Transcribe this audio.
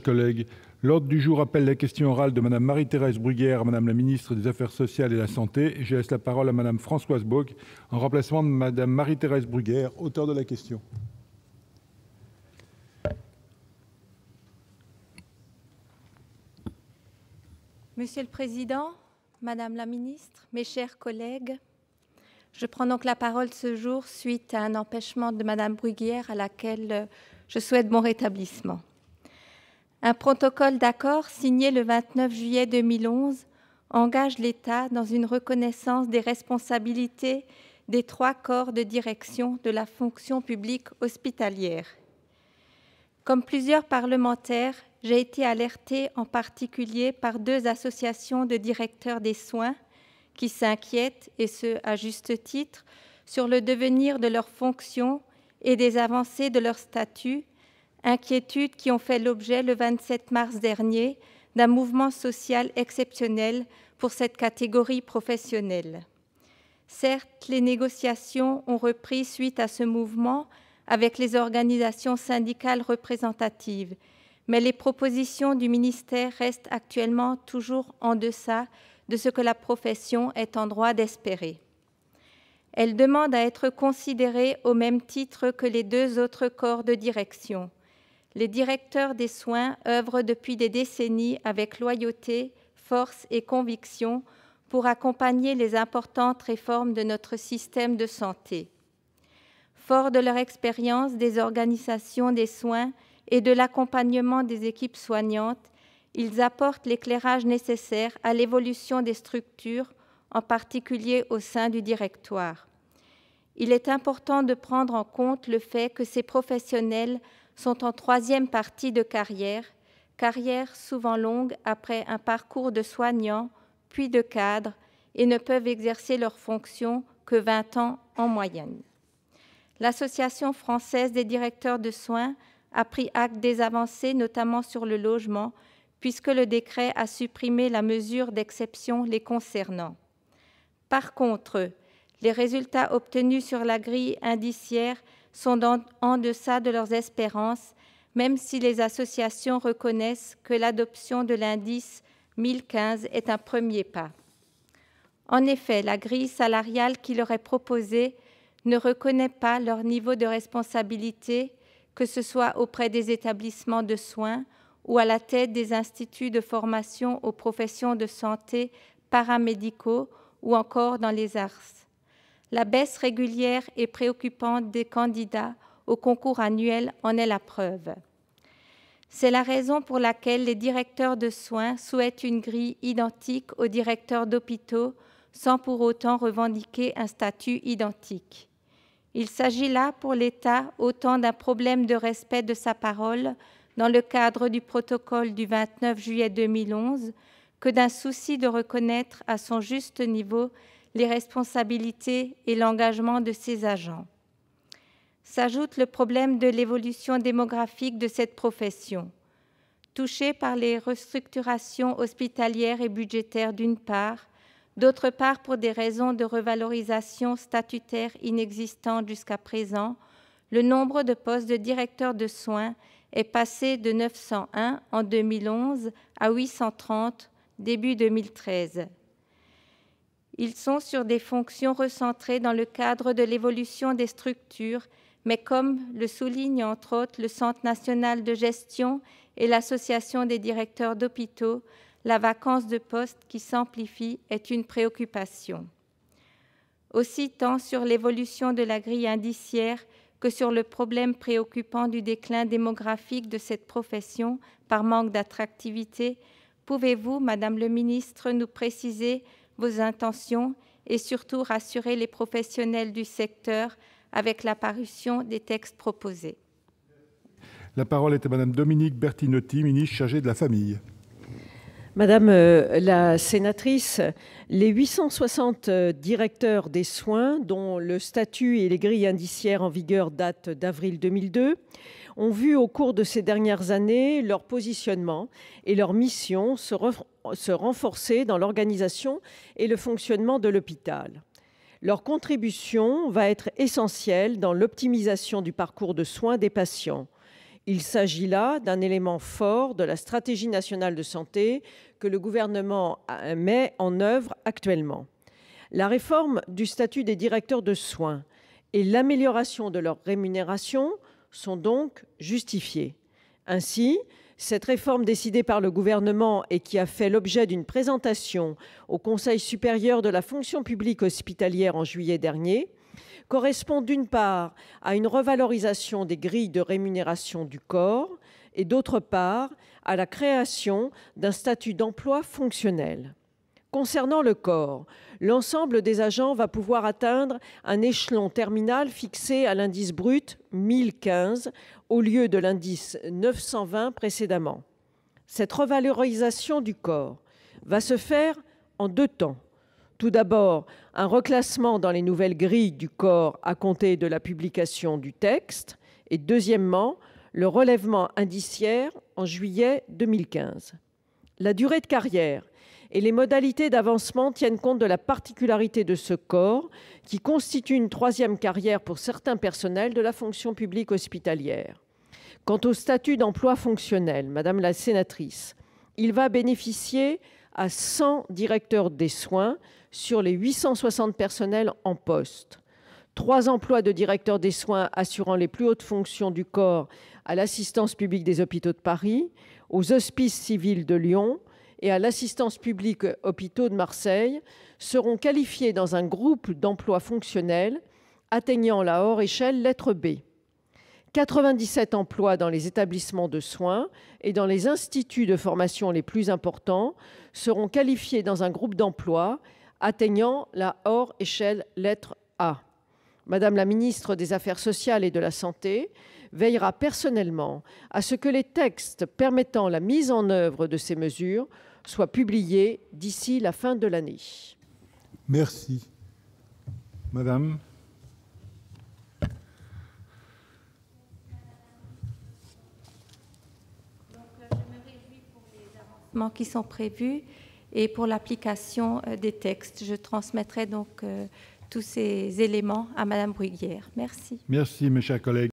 collègues, l'ordre du jour appelle la question orale de Madame Marie-Thérèse Bruguière, Madame la ministre des Affaires sociales et de la Santé. Je laisse la parole à Madame Françoise Bock en remplacement de Madame Marie-Thérèse Bruguière, auteur de la question. Monsieur le Président, Madame la Ministre, mes chers collègues, je prends donc la parole ce jour suite à un empêchement de Madame Bruguière à laquelle je souhaite mon rétablissement. Un protocole d'accord signé le 29 juillet 2011 engage l'État dans une reconnaissance des responsabilités des trois corps de direction de la fonction publique hospitalière. Comme plusieurs parlementaires, j'ai été alertée en particulier par deux associations de directeurs des soins qui s'inquiètent, et ce à juste titre, sur le devenir de leurs fonctions et des avancées de leur statut inquiétudes qui ont fait l'objet le 27 mars dernier d'un mouvement social exceptionnel pour cette catégorie professionnelle. Certes, les négociations ont repris suite à ce mouvement avec les organisations syndicales représentatives, mais les propositions du ministère restent actuellement toujours en deçà de ce que la profession est en droit d'espérer. Elle demande à être considérée au même titre que les deux autres corps de direction. Les directeurs des soins œuvrent depuis des décennies avec loyauté, force et conviction pour accompagner les importantes réformes de notre système de santé. Forts de leur expérience des organisations des soins et de l'accompagnement des équipes soignantes, ils apportent l'éclairage nécessaire à l'évolution des structures, en particulier au sein du directoire. Il est important de prendre en compte le fait que ces professionnels sont en troisième partie de carrière, carrière souvent longue après un parcours de soignant, puis de cadre, et ne peuvent exercer leurs fonctions que 20 ans en moyenne. L'Association française des directeurs de soins a pris acte des avancées, notamment sur le logement, puisque le décret a supprimé la mesure d'exception les concernant. Par contre, les résultats obtenus sur la grille indiciaire sont en deçà de leurs espérances, même si les associations reconnaissent que l'adoption de l'indice 1015 est un premier pas. En effet, la grille salariale qui leur est proposée ne reconnaît pas leur niveau de responsabilité, que ce soit auprès des établissements de soins ou à la tête des instituts de formation aux professions de santé paramédicaux ou encore dans les ARS. La baisse régulière et préoccupante des candidats au concours annuel en est la preuve. C'est la raison pour laquelle les directeurs de soins souhaitent une grille identique aux directeurs d'hôpitaux sans pour autant revendiquer un statut identique. Il s'agit là pour l'État autant d'un problème de respect de sa parole dans le cadre du protocole du 29 juillet 2011 que d'un souci de reconnaître à son juste niveau les responsabilités et l'engagement de ses agents. S'ajoute le problème de l'évolution démographique de cette profession, touchée par les restructurations hospitalières et budgétaires d'une part, d'autre part pour des raisons de revalorisation statutaire inexistantes jusqu'à présent, le nombre de postes de directeur de soins est passé de 901 en 2011 à 830 début 2013. Ils sont sur des fonctions recentrées dans le cadre de l'évolution des structures, mais comme le soulignent entre autres le Centre national de gestion et l'Association des directeurs d'hôpitaux, la vacance de poste qui s'amplifie est une préoccupation. Aussi tant sur l'évolution de la grille indiciaire que sur le problème préoccupant du déclin démographique de cette profession par manque d'attractivité, pouvez-vous, Madame le ministre, nous préciser vos intentions et surtout rassurer les professionnels du secteur avec l'apparition des textes proposés. La parole est à Madame Dominique Bertinotti, ministre chargée de la Famille. Madame euh, la sénatrice, les 860 euh, directeurs des soins, dont le statut et les grilles indiciaires en vigueur datent d'avril 2002, ont vu au cours de ces dernières années leur positionnement et leur mission se, renforcer dans l'organisation et le fonctionnement de l'hôpital. Leur contribution va être essentielle dans l'optimisation du parcours de soins des patients. Il s'agit là d'un élément fort de la stratégie nationale de santé que le gouvernement euh, met en œuvre actuellement. La réforme du statut des directeurs de soins et l'amélioration de leur rémunération sont donc justifiées. Ainsi, cette réforme décidée par le gouvernement et qui a fait l'objet d'une présentation au Conseil supérieur de la fonction publique hospitalière en juillet dernier correspond d'une part à une revalorisation des grilles de rémunération du corps et d'autre part à la création d'un statut d'emploi fonctionnel. Concernant le corps, l'ensemble des agents va pouvoir atteindre un échelon terminal fixé à l'indice brut 1015 au lieu de l'indice 920 précédemment. Cette revalorisation du corps va se faire en deux temps. Tout d'abord, un reclassement dans les nouvelles grilles du corps à compter de la publication du texte et, deuxièmement, le relèvement indiciaire en juillet 2015. La durée de carrière et les modalités d'avancement tiennent compte de la particularité de ce corps qui constitue une troisième carrière pour certains personnels de la fonction publique hospitalière. Quant au statut d'emploi fonctionnel, Madame la Sénatrice, il va bénéficier à 100 directeurs des soins sur les 860 personnels en poste. Trois emplois de directeurs des soins assurant les plus hautes fonctions du corps à l'assistance publique des hôpitaux de Paris, aux hospices civils de Lyon et à l'assistance publique hôpitaux de Marseille seront qualifiés dans un groupe d'emplois fonctionnels atteignant la hors échelle lettre B. 97 emplois dans les établissements de soins et dans les instituts de formation les plus importants seront qualifiés dans un groupe d'emplois atteignant la hors échelle lettre A. Madame la ministre des Affaires sociales et de la Santé veillera personnellement à ce que les textes permettant la mise en œuvre de ces mesures soient publiés d'ici la fin de l'année. Merci. Madame qui sont prévus et pour l'application euh, des textes. Je transmettrai donc euh, tous ces éléments à Madame Bruguière. Merci. Merci, mes chers collègues.